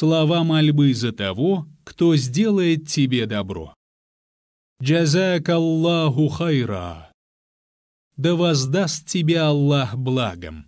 Слова мольбы за того, кто сделает тебе добро. Джазак Аллаху хайра. Да воздаст тебе Аллах благом.